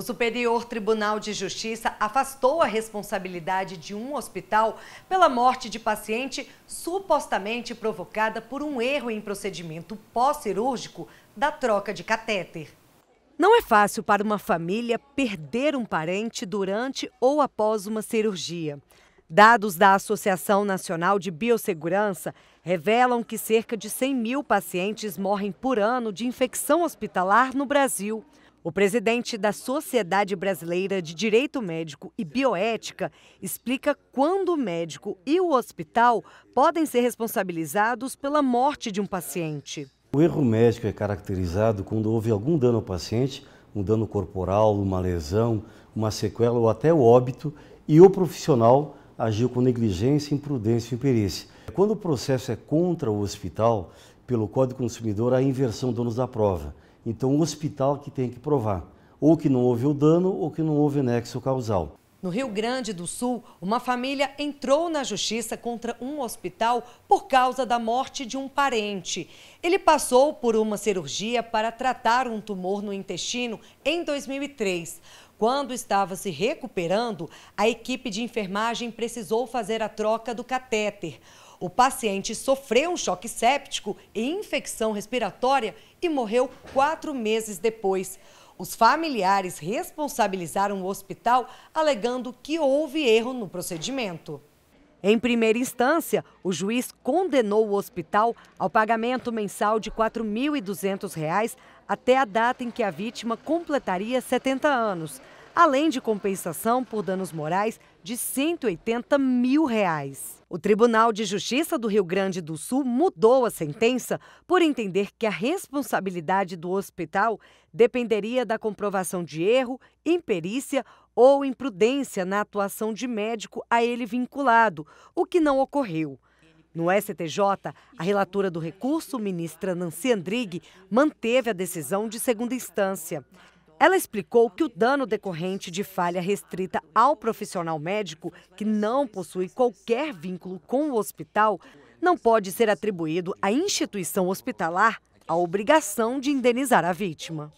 O Superior Tribunal de Justiça afastou a responsabilidade de um hospital pela morte de paciente supostamente provocada por um erro em procedimento pós-cirúrgico da troca de catéter. Não é fácil para uma família perder um parente durante ou após uma cirurgia. Dados da Associação Nacional de Biossegurança revelam que cerca de 100 mil pacientes morrem por ano de infecção hospitalar no Brasil. O presidente da Sociedade Brasileira de Direito Médico e Bioética explica quando o médico e o hospital podem ser responsabilizados pela morte de um paciente. O erro médico é caracterizado quando houve algum dano ao paciente, um dano corporal, uma lesão, uma sequela ou até o óbito, e o profissional agiu com negligência, imprudência e imperícia. Quando o processo é contra o hospital, pelo Código do Consumidor a inversão do ônus da prova. Então, o hospital que tem que provar ou que não houve o dano ou que não houve nexo causal. No Rio Grande do Sul, uma família entrou na justiça contra um hospital por causa da morte de um parente. Ele passou por uma cirurgia para tratar um tumor no intestino em 2003. Quando estava se recuperando, a equipe de enfermagem precisou fazer a troca do catéter. O paciente sofreu um choque séptico e infecção respiratória e morreu quatro meses depois. Os familiares responsabilizaram o hospital, alegando que houve erro no procedimento. Em primeira instância, o juiz condenou o hospital ao pagamento mensal de R$ 4.200 até a data em que a vítima completaria 70 anos além de compensação por danos morais de 180 mil reais. O Tribunal de Justiça do Rio Grande do Sul mudou a sentença por entender que a responsabilidade do hospital dependeria da comprovação de erro, imperícia ou imprudência na atuação de médico a ele vinculado, o que não ocorreu. No STJ, a relatora do recurso, ministra Nancy Andrighi, manteve a decisão de segunda instância. Ela explicou que o dano decorrente de falha restrita ao profissional médico, que não possui qualquer vínculo com o hospital, não pode ser atribuído à instituição hospitalar a obrigação de indenizar a vítima.